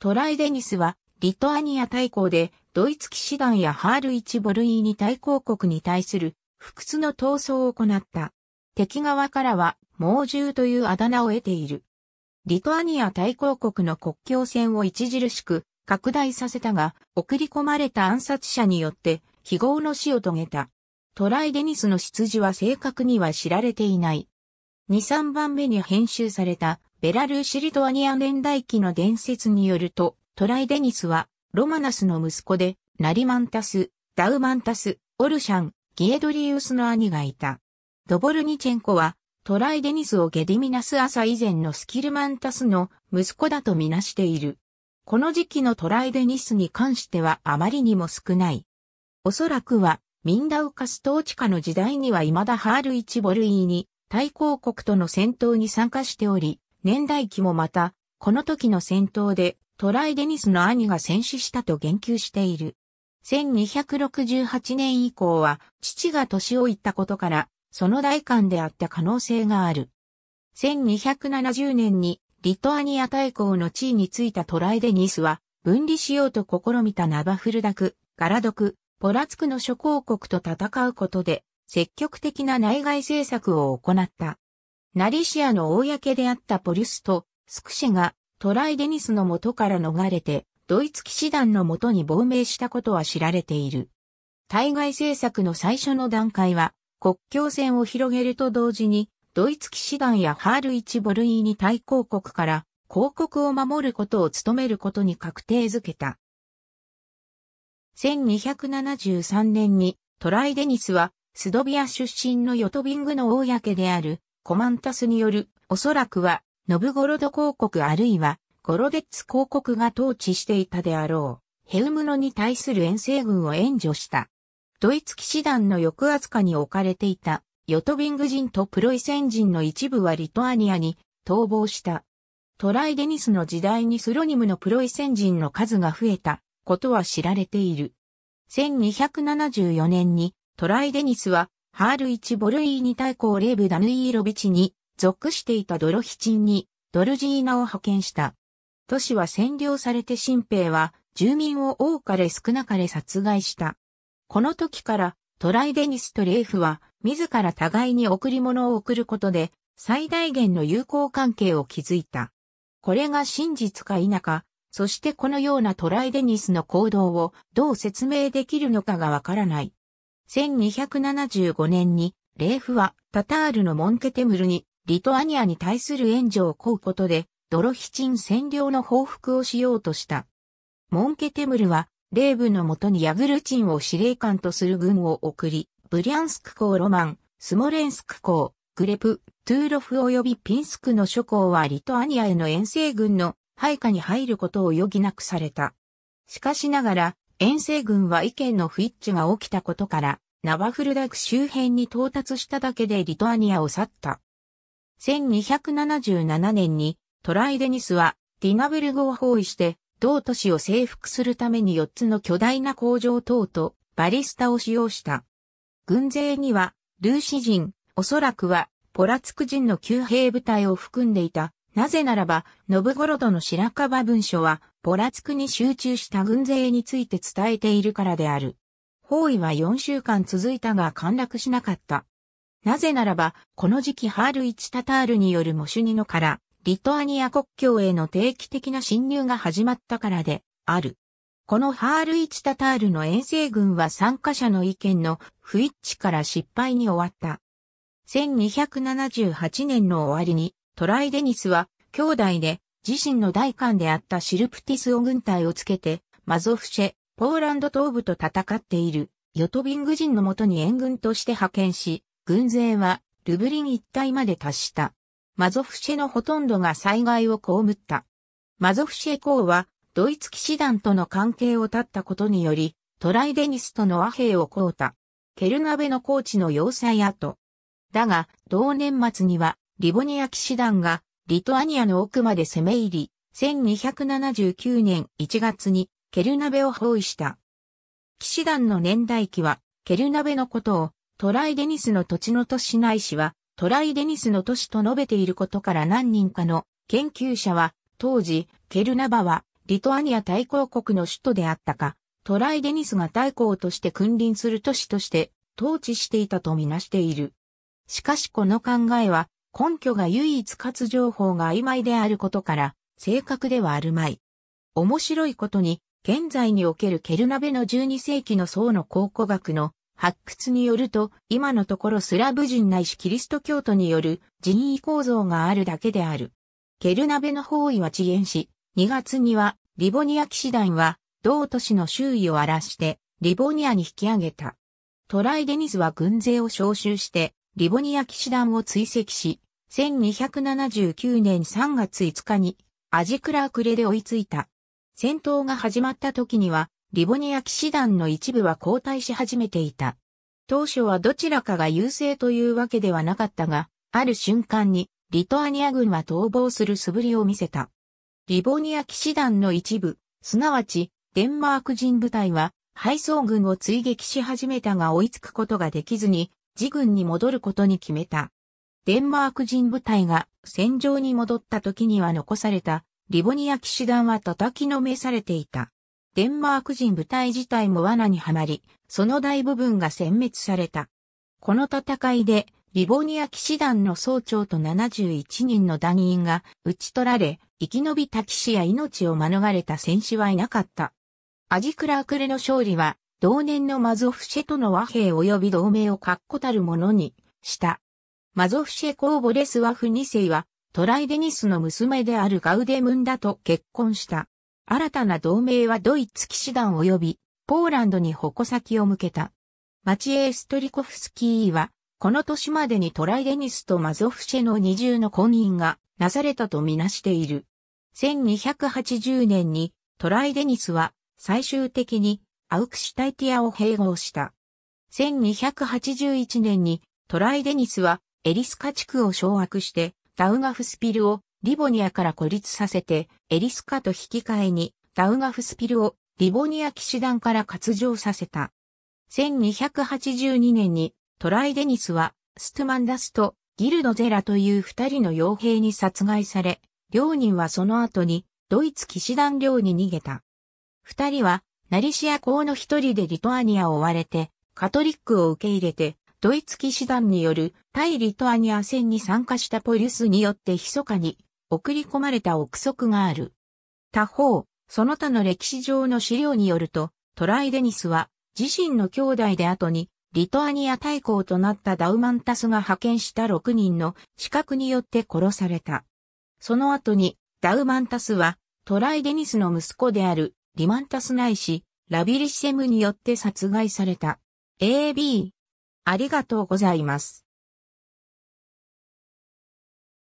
トライデニスは、リトアニア大公で、ドイツ騎士団やハール・イチ・ボルイーニ大公国に対する、不屈の闘争を行った。敵側からは、猛獣というあだ名を得ている。リトアニア大公国の国境線を著しく拡大させたが、送り込まれた暗殺者によって、非業の死を遂げた。トライデニスの出自は正確には知られていない。2、3番目に編集されたベラルーシ・リトアニア年代記の伝説によると、トライデニスは、ロマナスの息子で、ナリマンタス、ダウマンタス、オルシャン、ギエドリウスの兄がいた。ドボルニチェンコは、トライデニスをゲディミナス朝以前のスキルマンタスの息子だとみなしている。この時期のトライデニスに関してはあまりにも少ない。おそらくは、ミンダウカス統治下の時代には未だハールイチボルイーに、対抗国との戦闘に参加しており、年代記もまた、この時の戦闘でトライ・デニスの兄が戦死したと言及している。1268年以降は父が年老いったことから、その代官であった可能性がある。1270年にリトアニア大公の地位についたトライデニスは分離しようと試みたナバフルダク、ガラドク、ポラツクの諸公国と戦うことで積極的な内外政策を行った。ナリシアの公であったポリュスとスクシェがトライデニスの元から逃れてドイツ騎士団の元に亡命したことは知られている。対外政策の最初の段階は国境線を広げると同時にドイツ騎士団やハールチボルイーニ対抗国から広告を守ることを務めることに確定づけた。1273年にトライデニスはスドビア出身のヨトビングの公であるコマンタスによる、おそらくは、ノブゴロド公国あるいは、ゴロデッツ公国が統治していたであろう、ヘウムノに対する遠征軍を援助した。ドイツ騎士団の抑圧下に置かれていた、ヨトビング人とプロイセン人の一部はリトアニアに逃亡した。トライデニスの時代にスロニムのプロイセン人の数が増えたことは知られている。1274年にトライデニスはハール一ボルイーニ対抗レーブ・ダヌイーロビチに属していたドロヒチンにドルジーナを派遣した。都市は占領されて新兵は住民を多かれ少なかれ殺害した。この時からトライデニスとレーフは自ら互いに贈り物を贈ることで最大限の友好関係を築いた。これが真実か否か、そしてこのようなトライデニスの行動をどう説明できるのかがわからない。1275年に、レーフはタタールのモンケテムルに、リトアニアに対する援助を請うことで、ドロヒチン占領の報復をしようとした。モンケテムルは、レーブのもとにヤグルチンを司令官とする軍を送り、ブリャンスク港ロマン、スモレンスク港、グレプ、トゥーロフ及びピンスクの諸港はリトアニアへの遠征軍の配下に入ることを余儀なくされた。しかしながら、遠征軍は意見の不一致が起きたことから、ナバフルダク周辺に到達しただけでリトアニアを去った。1277年にトライデニスはディナブルグを包囲して同都市を征服するために4つの巨大な工場等とバリスタを使用した。軍勢にはルーシ人、おそらくはポラツク人の旧兵部隊を含んでいた。なぜならば、ノブゴロドの白樺文書は、ポラツクに集中した軍勢について伝えているからである。包囲は4週間続いたが陥落しなかった。なぜならば、この時期ハールイチタタールによるモシュニノから、リトアニア国境への定期的な侵入が始まったからで、ある。このハールイチタタールの遠征軍は参加者の意見の不一致から失敗に終わった。1278年の終わりに、トライデニスは兄弟で自身の大官であったシルプティスを軍隊をつけて、マゾフシェ、ポーランド東部と戦っている、ヨトビング人のもとに援軍として派遣し、軍勢はルブリン一帯まで達した。マゾフシェのほとんどが災害を被った。マゾフシェ公はドイツ騎士団との関係を断ったことにより、トライデニスとの和平を交た。ケルナベのコーチの要塞跡。だが、同年末にはリボニア騎士団がリトアニアの奥まで攻め入り、1279年1月にケルナベを包囲した。騎士団の年代記は、ケルナベのことを、トライデニスの土地の都市ないしは、トライデニスの都市と述べていることから何人かの研究者は、当時、ケルナバは、リトアニア大公国の首都であったか、トライデニスが大公として君臨する都市として、統治していたとみなしている。しかしこの考えは、根拠が唯一かつ情報が曖昧であることから、正確ではあるまい。面白いことに、現在におけるケルナベの12世紀の層の考古学の発掘によると、今のところスラブ人ないしキリスト教徒による人為構造があるだけである。ケルナベの方位は遅延し、2月にはリボニア騎士団は同都市の周囲を荒らしてリボニアに引き上げた。トライデニスは軍勢を招集してリボニア騎士団を追跡し、1279年3月5日にアジクラークレで追いついた。戦闘が始まった時には、リボニア騎士団の一部は後退し始めていた。当初はどちらかが優勢というわけではなかったが、ある瞬間にリトアニア軍は逃亡する素振りを見せた。リボニア騎士団の一部、すなわちデンマーク人部隊は配送軍を追撃し始めたが追いつくことができずに、自軍に戻ることに決めた。デンマーク人部隊が戦場に戻った時には残されたリボニア騎士団は叩きのめされていた。デンマーク人部隊自体も罠にはまり、その大部分が殲滅された。この戦いで、リボニア騎士団の総長と71人の団員が撃ち取られ、生き延びた騎士や命を免れた戦士はいなかった。アジクラークレの勝利は、同年のマゾフシェとの和平及び同盟を確固たるものにした。マゾフシェコー・ボレスワフ2世は、トライデニスの娘であるガウデムンダと結婚した。新たな同盟はドイツ騎士団及び、ポーランドに矛先を向けた。マチエー・ストリコフスキーは、この年までにトライデニスとマゾフシェの二重の婚姻がなされたとみなしている。1280年にトライデニスは最終的にアウクシュタイティアを併合した。1281年にトライデニスはエリスカ地区を掌握して、ダウガフスピルをリボニアから孤立させて、エリスカと引き換えに、ダウガフスピルをリボニア騎士団から割上させた。1282年にトライデニスはストゥマンダスとギルドゼラという二人の傭兵に殺害され、両人はその後にドイツ騎士団領に逃げた。二人はナリシア公の一人でリトアニアを追われてカトリックを受け入れてドイツ騎士団による対リトアニア戦に参加したポリュスによって密かに送り込まれた憶測がある。他方、その他の歴史上の資料によると、トライデニスは自身の兄弟で後にリトアニア大公となったダウマンタスが派遣した6人の資格によって殺された。その後にダウマンタスはトライデニスの息子であるリマンタスないしラビリシセムによって殺害された。AB ありがとうございます。